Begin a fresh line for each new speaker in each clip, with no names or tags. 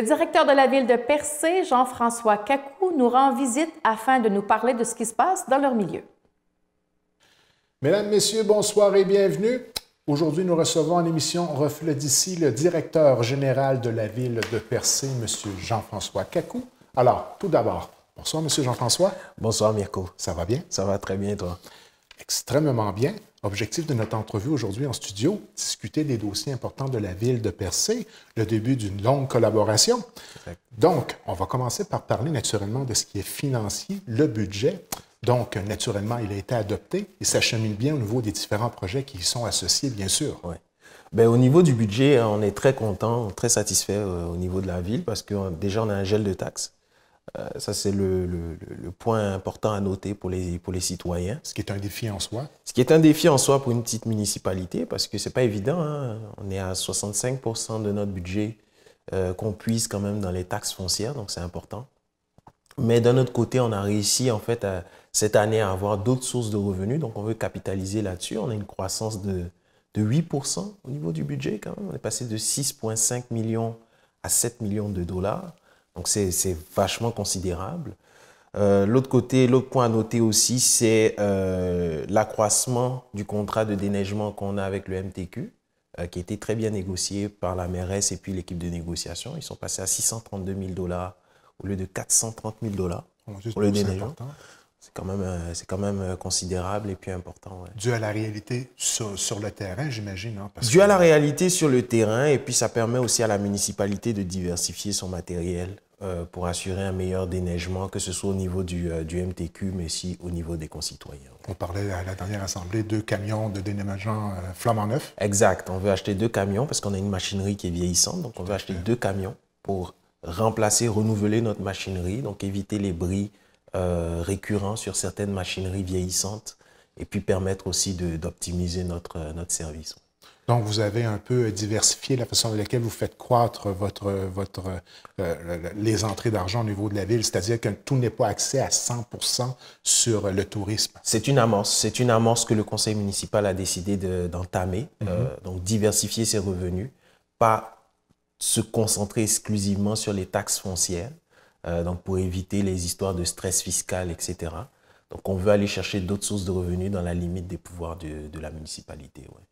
Le directeur de la ville de Percé, Jean-François Cacou, nous rend visite afin de nous parler de ce qui se passe dans leur milieu.
Mesdames, Messieurs, bonsoir et bienvenue. Aujourd'hui, nous recevons en émission Reflet d'ici le directeur général de la ville de Percé, M. Jean-François Cacou. Alors, tout d'abord, bonsoir, M. Jean-François. Bonsoir, Mirko. Ça va bien? Ça va très bien, toi extrêmement bien. Objectif de notre entrevue aujourd'hui en studio, discuter des dossiers importants de la ville de Percé, le début d'une longue collaboration. Donc, on va commencer par parler naturellement de ce qui est financier, le budget. Donc, naturellement, il a été adopté
et s'achemine bien au niveau des différents projets qui y sont associés, bien sûr. Oui. Bien, au niveau du budget, hein, on est très content, très satisfait euh, au niveau de la ville parce que euh, déjà, on a un gel de taxes. Euh, ça, c'est le, point important à noter pour les, pour les citoyens. Ce qui est un défi en soi. Ce qui est un défi en soi pour une petite municipalité, parce que ce n'est pas évident. Hein. On est à 65% de notre budget euh, qu'on puise quand même dans les taxes foncières, donc c'est important. Mais d'un autre côté, on a réussi en fait cette année à avoir d'autres sources de revenus, donc on veut capitaliser là-dessus. On a une croissance de, de 8% au niveau du budget quand même. On est passé de 6,5 millions à 7 millions de dollars. Donc c'est vachement considérable. Euh, l'autre côté, l'autre point à noter aussi, c'est euh, l'accroissement du contrat de déneigement qu'on a avec le MTQ, euh, qui a été très bien négocié par la mairesse et puis l'équipe de négociation. Ils sont passés à 632 000 dollars au lieu de 430 000 dollars oh, pour le déneigement. C'est quand même, c'est quand même considérable et puis important. Ouais. Dû à la réalité sur, le terrain, j'imagine. Hein, Dû à la réalité sur le terrain et puis ça permet aussi à la municipalité de diversifier son matériel euh, pour assurer un meilleur déneigement, que ce soit au niveau du, euh, MTQ, mais aussi au niveau des concitoyens. On parlait à
la dernière assemblée de camions de déneigement flamant euh, flamand neuf.
Exact. On veut acheter deux camions parce qu'on a une machinerie qui est vieillissante. Donc, on veut acheter deux camions pour remplacer, renouveler notre machinerie, donc éviter les bris récurrents sur certaines machineries vieillissantes et puis permettre aussi d'optimiser notre, notre service. Donc, vous avez un peu euh, diversifié
la façon de laquelle vous faites croître votre, votre, euh, les entrées d'argent au niveau de la
ville, c'est-à-dire que tout n'est pas axé à 100 sur le tourisme. C'est une amorce. C'est une amorce que le conseil municipal a décidé d'entamer, mhm. euh, donc diversifier ses revenus, pas se concentrer exclusivement sur les taxes foncières, donc pour éviter les histoires de stress fiscal, etc. Donc, on veut aller chercher d'autres sources de revenus dans la limite des pouvoirs de, la municipalité. Ouais.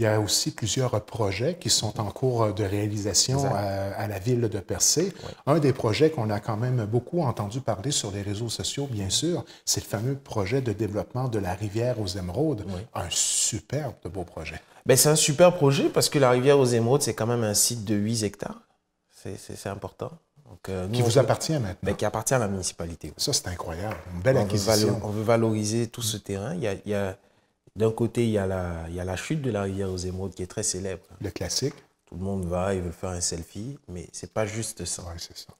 Il y a aussi plusieurs projets qui
sont en cours de réalisation à, la ville de Percé. Un des projets qu'on a quand même beaucoup entendu parler sur les réseaux sociaux, bien sûr, c'est le fameux projet de développement de la rivière aux émeraudes. Un superbe beau projet.
Ben, c'est un super projet parce que la rivière aux émeraudes, c'est quand même un site de 8 hectares. C'est important. Euh, qui vous appartient maintenant. Ben, qui appartient à la municipalité. Ça, c'est incroyable. Une belle on acquisition. Veut on veut valoriser tout ce terrain. Il il y a d'un côté, il y, a la, chute de la rivière aux émeraudes qui est très célèbre. Le classique. Tout le monde va, il veut faire un selfie, mais c'est pas juste ça. c'est ça.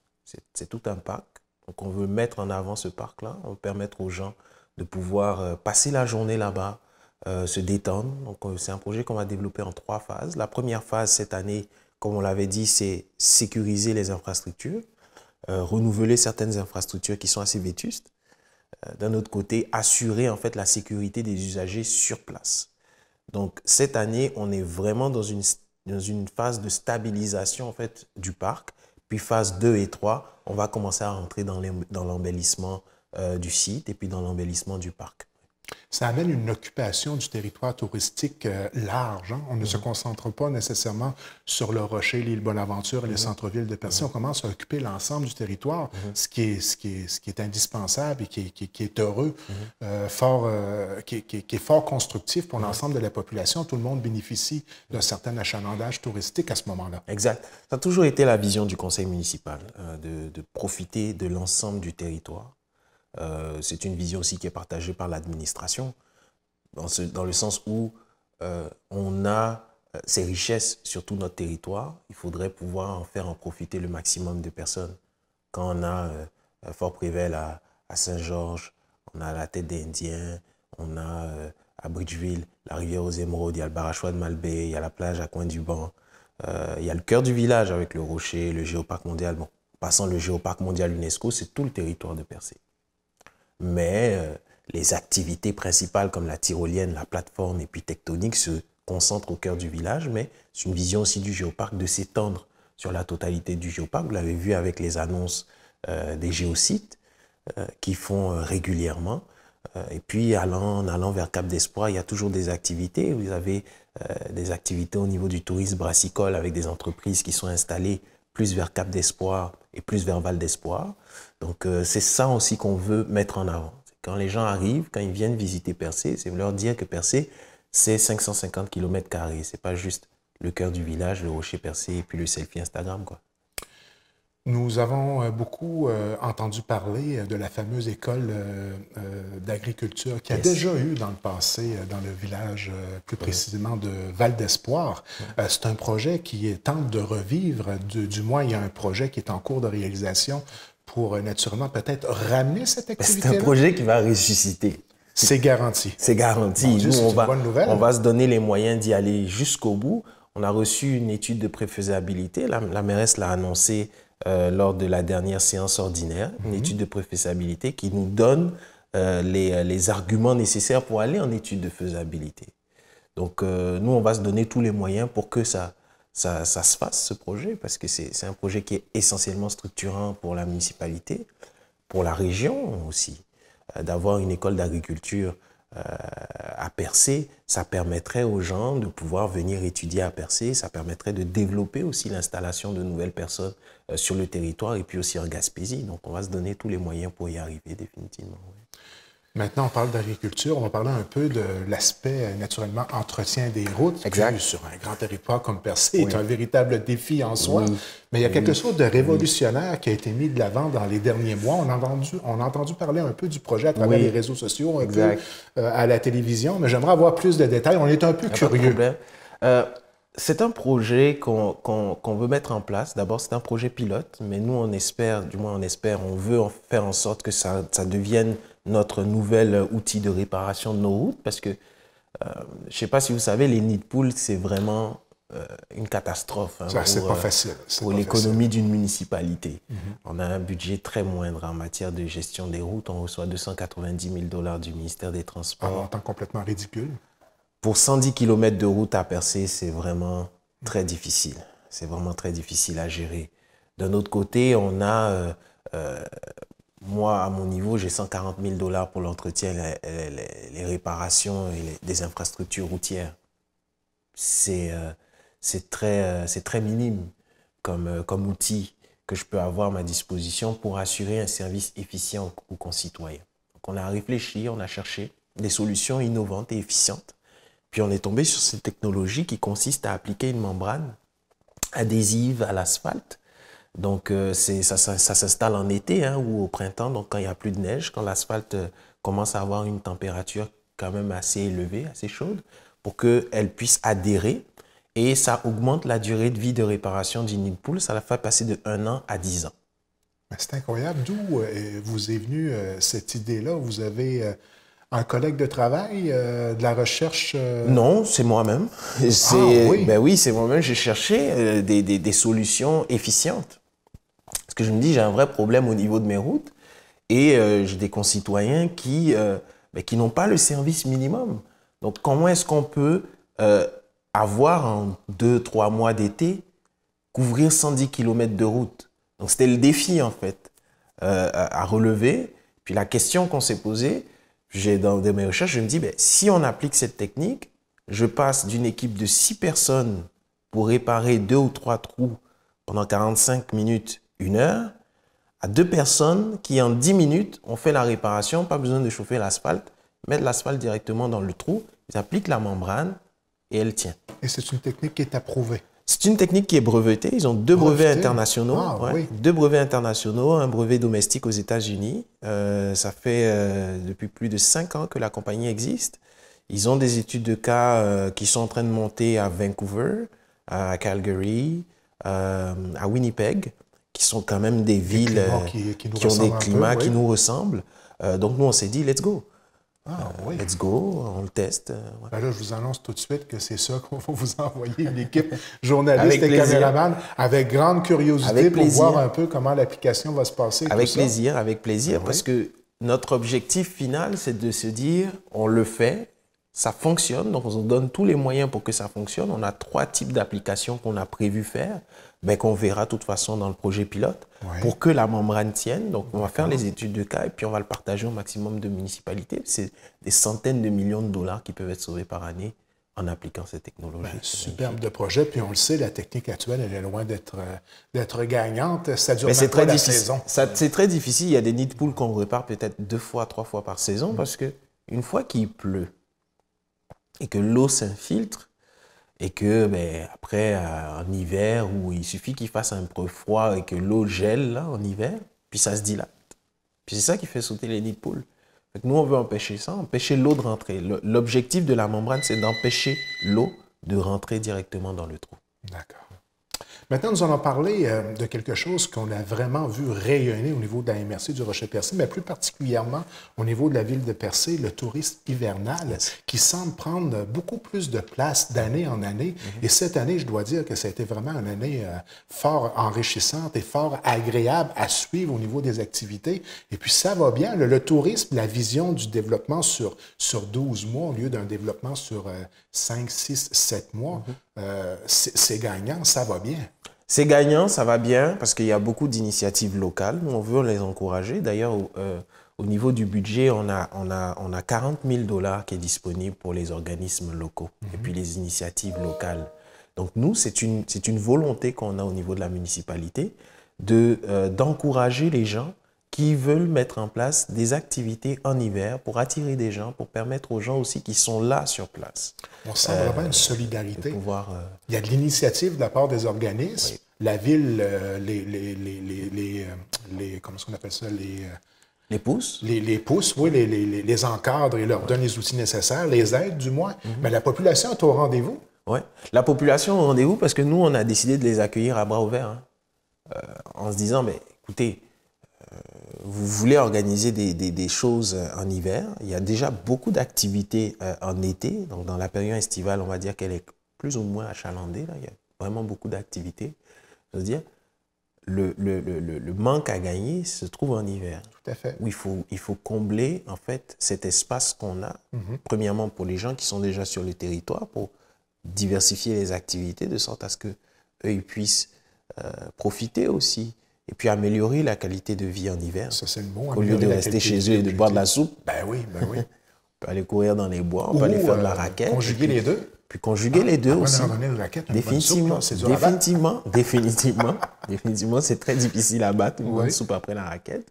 C'est tout un parc. Donc on veut mettre en avant ce parc-là, on veut permettre aux gens de pouvoir euh, passer la journée là-bas, euh, se détendre. Donc euh, c'est un projet qu'on va développer en trois phases. La première phase cette année, comme on l'avait dit, c'est sécuriser les infrastructures, renouveler certaines infrastructures qui sont assez vétustes. Euh, d'un autre côté, assurer en fait la sécurité des usagers sur place. Donc cette année, on est vraiment dans une, phase de stabilisation en fait du parc. Puis phase 2 et 3, on va commencer à rentrer dans l'embellissement euh, du site et puis dans l'embellissement du parc ça
amène une occupation du territoire touristique euh, large. Hein. On ne se mhm. concentre pas nécessairement sur le Rocher, l'île Bonaventure et les mhm. centres le centre-ville de Percy. On mhm. commence à occuper l'ensemble du territoire, ce qui, est, ce, qui est, indispensable et qui est, heureux, fort, qui, est, fort constructif pour l'ensemble de la population. Tout le monde bénéficie d'un certain achalandage
touristique à ce moment-là. Exact. Ça a toujours été la vision du conseil municipal euh, de profiter de l'ensemble du territoire euh, c'est une vision aussi qui est partagée par l'administration, dans, le sens où euh, on a euh, ces richesses sur tout notre territoire. Il faudrait pouvoir en faire en profiter le maximum de personnes. Quand on a Fort Prével à, Saint-Georges, on a la tête des Indiens, on a à Bridgeville la rivière aux émeraudes, il y a le barachois de Malbé, il y a la plage à Coin du Banc, il y a le cœur du village avec le rocher, le géoparc mondial. Bon, passant le géoparc mondial UNESCO, c'est tout le territoire de Percé mais euh, les activités principales comme la tyrolienne, la plateforme et puis tectonique se concentrent au cœur du village, mais c'est une vision aussi du géoparc de s'étendre sur la totalité du géoparc. Vous l'avez vu avec les annonces euh, des géosites euh, qui font régulièrement. et puis en allant vers Cap d'Espoir, il y a toujours des activités. Vous avez des activités au niveau du tourisme brassicole avec des entreprises qui sont installées plus vers Cap d'Espoir et plus vers Val d'Espoir. Donc euh, c'est ça aussi qu'on veut mettre en avant. Quand les gens arrivent, quand ils viennent visiter Percé, c'est leur dire que Percé, c'est 550 km. C'est pas juste le cœur du village, le rocher Percé et puis le selfie Instagram. quoi.
Nous avons euh, beaucoup euh, entendu parler euh, de la fameuse école d'agriculture qui a déjà eu dans le passé dans le village, plus précisément de Val d'Espoir. C'est un projet qui tente de revivre. Du, moins, il y a un projet qui est en cours de réalisation pour
naturellement peut-être ramener cette activité. Ben, c'est un projet qui va ressusciter. C'est garanti. C'est garanti. Nous, on, va, on va se donner les moyens d'y aller jusqu'au bout. On a reçu une étude de préfaisabilité. La, la mairesse l'a annoncé euh, lors de la dernière séance ordinaire, une mhm. étude de préfaisabilité qui nous donne euh, euh, les, arguments nécessaires pour aller en étude de faisabilité. Donc nous, on va se donner tous les moyens pour que ça, ça se fasse, ce projet, parce que c'est un projet qui est essentiellement structurant pour la municipalité, pour la région aussi. D'avoir une école d'agriculture euh, à Percé, ça permettrait aux gens de pouvoir venir étudier à Percé, ça permettrait de développer aussi l'installation de nouvelles personnes euh, sur le territoire et puis aussi en Gaspésie. Donc on va se donner tous les moyens pour y arriver définitivement. Maintenant, on parle d'agriculture, on va parler un
peu de l'aspect, euh, naturellement, entretien des routes, exact. sur un grand territoire comme Percé, C'est un véritable défi en soi. Mais il y a quelque chose de révolutionnaire qui a été mis de l'avant dans les derniers mois. On a, entendu, on a entendu parler un peu du projet à travers les réseaux sociaux, un peu euh, à la
télévision, mais j'aimerais avoir plus de détails. On est un peu curieux. Euh, c'est un projet qu'on veut mettre en place. D'abord, c'est un projet pilote, mais nous, on espère, du moins on espère, on veut faire en sorte que ça, devienne notre nouvel outil de réparation de nos routes, parce que, euh, je ne sais pas si vous savez, les nids de poules, c'est vraiment euh, une catastrophe n'est hein, pas euh, pour, pour l'économie d'une municipalité. Mhm. On a un budget très moindre en matière de gestion des routes. On reçoit 290 000 dollars du ministère des Transports. Un temps complètement ridicule pour 110 km de route à percer, c'est vraiment très difficile. C'est vraiment très difficile à gérer. D'un autre côté, on a, euh, euh, moi à mon niveau, j'ai 140 000 dollars pour l'entretien, les, réparations et les, infrastructures routières. C'est euh, c'est très, très minime comme, comme outil que je peux avoir à ma disposition pour assurer un service efficient aux concitoyens. Donc on a réfléchi, on a cherché des solutions innovantes et efficientes puis on est tombé sur cette technologie qui consiste à appliquer une membrane adhésive à l'asphalte. Donc euh, ça, s'installe en été hein, ou au printemps, donc quand il n'y a plus de neige, quand l'asphalte euh, commence à avoir une température quand même assez élevée, assez chaude, pour qu'elle puisse adhérer. Et ça augmente la durée de vie de réparation d'une nid Ça la fait passer de 1 an à 10 ans.
C'est incroyable. D'où euh, vous est venue cette idée-là? Vous avez un collègue de travail, euh, de la recherche? Euh? Non,
c'est moi-même. Ah, oui. Ben oui, c'est moi-même. J'ai cherché euh, des, des, solutions efficientes. Parce que je me dis, j'ai un vrai problème au niveau de mes routes et j'ai des concitoyens qui, ben, qui n'ont pas le service minimum. Donc, comment est-ce qu'on peut avoir en deux, trois mois d'été, couvrir 110 km de route? Donc, c'était le défi, en fait, à, à relever. Puis la question qu'on s'est posée, j'ai dans mes recherches, je me dis, ben, si on applique cette technique, je passe d'une équipe de six personnes pour réparer deux ou trois trous pendant 45 minutes, une heure, à deux personnes qui en 10 minutes ont fait la réparation, pas besoin de chauffer l'asphalte, mettre l'asphalte directement dans le trou, ils appliquent la membrane et elle tient.
Et c'est une technique qui est approuvée.
C'est une technique qui est brevetée. Ils ont deux brevets internationaux. Ah, deux brevets internationaux, un brevet domestique aux États-Unis. Euh, ça fait euh, depuis plus de cinq ans que la compagnie existe. Ils ont des études de cas euh, qui sont en train de monter à Vancouver, à Calgary, à Winnipeg, qui sont quand même des villes qui, ont des climats qui nous ressemblent. donc nous, on s'est dit, let's go. Ah, Let's go, on le teste. Euh,
ben je vous annonce tout de suite que c'est ça qu'on va vous envoyer, une équipe journaliste et caméraman, avec grande curiosité pour voir un peu comment l'application va se passer. avec plaisir,
avec plaisir, ben parce que notre objectif final, c'est de se dire, on le fait, ça fonctionne, donc on donne tous les moyens pour que ça fonctionne. On a trois types d'applications qu'on a prévu faire, mais qu'on verra de toute façon dans le projet pilote, pour que la membrane tienne. Donc on va faire les études de cas et puis on va le partager au maximum de municipalités. C'est des centaines de millions de dollars qui peuvent être sauvés par année en appliquant cette technologie. Ben, superbe de projet, puis on le sait, la
technique actuelle, elle est loin d'être euh, gagnante. Ça dure même pas la saison. C'est
très difficile. Il y a des nids de poules qu'on répare peut-être deux fois, trois fois par saison, parce que une fois qu'il pleut, et que l'eau s'infiltre et que ben, après en hiver où il suffit qu'il fasse un peu froid et que l'eau gèle là en hiver, puis ça se dilate. Puis c'est ça qui fait sauter les nids de poules. nous on veut empêcher ça, empêcher l'eau de rentrer. L'objectif de la membrane c'est d'empêcher l'eau de rentrer directement dans le trou. D'accord.
Maintenant, nous allons parler euh, de quelque chose qu'on a vraiment vu rayonner au niveau de la MRC du Rocher-Percé, mais plus particulièrement au niveau de la ville de Percé, le tourisme hivernal, qui semble prendre beaucoup plus de place d'année en année. Mm-hmm. Et cette année, je dois dire que ça a été vraiment une année euh, fort enrichissante et fort agréable à suivre au niveau des activités. Et puis, ça va bien. Le, tourisme, la vision du développement sur, sur 12 mois au lieu d'un développement sur 5, 6, 7 mois. Mm-hmm. Euh, c'est gagnant, ça va bien.
C'est gagnant, ça va bien, parce qu'il y a beaucoup d'initiatives locales. Nous, on veut les encourager. D'ailleurs, au euh, niveau du budget, on a, on a, on a 40 000 dollars qui est disponible pour les organismes locaux et mhm. puis les initiatives locales. Donc nous, c'est une, une volonté qu'on a au niveau de la municipalité de euh, d'encourager les gens qui veulent mettre en place des activités en hiver pour attirer des gens, pour permettre aux gens aussi qui sont là sur place. On sent vraiment une euh, solidarité. Euh,
Il y a de l'initiative de la part des organismes. La ville, euh, les, les, les, les, Comment est-ce qu'on appelle ça? Les. Les pouces? Les, les oui, les, les, les encadrent et leur donne donnent les outils nécessaires,
les aides du moins. Mhm. Mais la population est au rendez-vous. Oui, la population est au rendez-vous parce que nous, on a décidé de les accueillir à bras ouverts. Hein. en se disant, mais écoutez, vous voulez organiser des, choses euh, en hiver, il y a déjà beaucoup d'activités euh, en été. Donc, dans la période estivale, on va dire qu'elle est plus ou moins achalandée. Là. Il y a vraiment beaucoup d'activités. Je veux dire, le, le, manque à gagner se trouve en hiver. Tout à fait. Où il faut, il faut combler, en fait, cet espace qu'on a, mm-hmm. premièrement pour les gens qui sont déjà sur le territoire, pour diversifier les activités de sorte à ce qu'eux, puissent euh, profiter aussi et puis améliorer la qualité de vie en hiver. Ça, c'est bon. Au lieu de rester chez eux et de boire de la soupe. Ben oui, ben oui. on peut aller courir dans les bois, on peut aller faire de la euh, raquette. Conjuguer les deux. Puis conjuguer ah, les deux ah, aussi. De raquette, définitivement, soupe, définitivement, définitivement, définitivement, c'est très difficile à battre une bonne soupe après la raquette.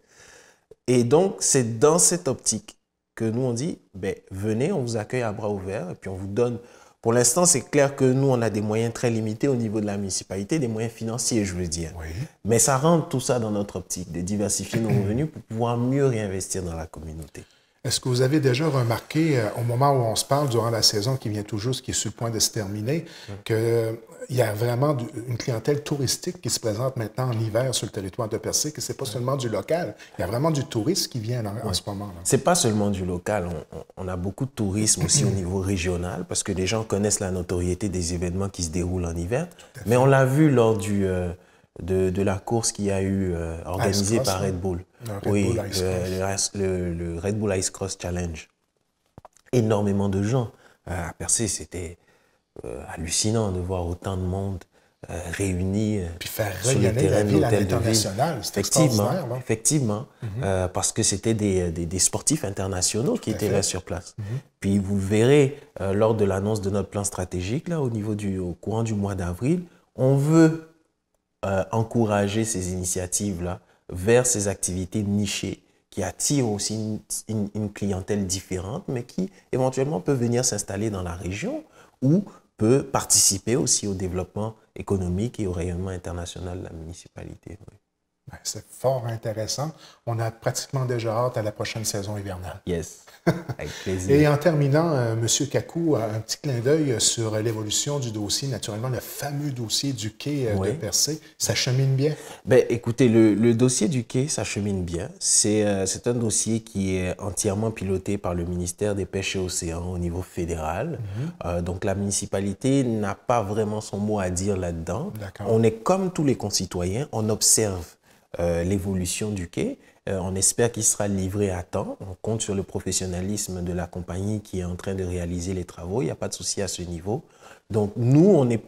Et donc, c'est dans cette optique que nous, on dit, ben, venez, on vous accueille à bras ouverts, et puis on vous donne pour l'instant, c'est clair que nous, on a des moyens très limités au niveau de la municipalité, des moyens financiers, je veux dire. Mais ça rentre tout ça dans notre optique de diversifier nos revenus pour pouvoir mieux réinvestir dans la communauté. Est-ce que vous avez déjà remarqué, euh, au moment où on
se parle, durant la saison qui vient tout juste, qui est sur le point de se terminer, qu'il euh, y a vraiment une clientèle touristique qui se présente maintenant en hiver sur le territoire de Percé, que ce n'est pas seulement du local, il y a vraiment du tourisme qui vient en, ce moment.
Ce n'est pas seulement du local, on, a beaucoup de tourisme aussi au niveau régional, parce que les gens connaissent la notoriété des événements qui se déroulent en hiver, mais on l'a vu lors du... Euh, de, de, la course qui a eu organisé euh, organisée par Red Bull. Red oui, Bull le, Red Bull Ice Cross Challenge. Énormément de gens euh, à percer, c'était euh, hallucinant de voir autant de monde réunis sur le terrain de l'hôtel de ville. Effectivement, effectivement mhm. parce que c'était des, des, sportifs internationaux qui étaient là sur place. Mhm. Puis vous verrez lors de l'annonce de notre plan stratégique là au niveau du au courant du mois d'avril, on veut euh, encourager ces initiatives-là vers ces activités nichées qui attirent aussi une, clientèle différente, mais qui éventuellement peut venir s'installer dans la région ou peut participer aussi au développement économique et au rayonnement international de la municipalité.
Ben, c'est fort intéressant. On a pratiquement déjà hâte à la prochaine saison hivernale.
Yes. Avec plaisir. Et en terminant,
euh, Monsieur M. Kakou un petit clin d'œil sur l'évolution du dossier. Naturellement, le fameux dossier du
quai euh, de Percé, ça chemine bien? Ben, écoutez, le, dossier du quai, ça chemine bien. Euh, c'est un dossier qui est entièrement piloté par le ministère des Pêches et Océans au niveau fédéral. Mhm. donc, la municipalité n'a pas vraiment son mot à dire là-dedans. On est comme tous les concitoyens, on observe euh, l'évolution du quai. Euh, on espère qu'il sera livré à temps. On compte sur le professionnalisme de la compagnie qui est en train de réaliser les travaux. Il n'y a pas de souci à ce niveau. Donc nous, on est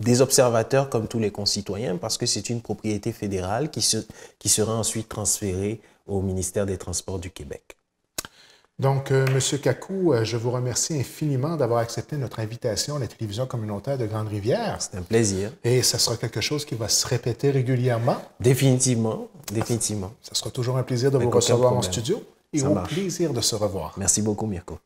des observateurs comme tous les concitoyens parce que c'est une propriété fédérale qui, qui sera ensuite transférée au ministère des Transports du Québec.
Donc, euh, Monsieur M. Cacou, euh, je vous remercie infiniment d'avoir accepté notre invitation à la télévision communautaire de Grande-Rivière. C'est
un plaisir. Et ça
sera quelque chose qui va se répéter régulièrement. Définitivement, définitivement. Ça sera toujours un plaisir de vous recevoir en studio et au
plaisir de se revoir. Merci beaucoup, Mirko.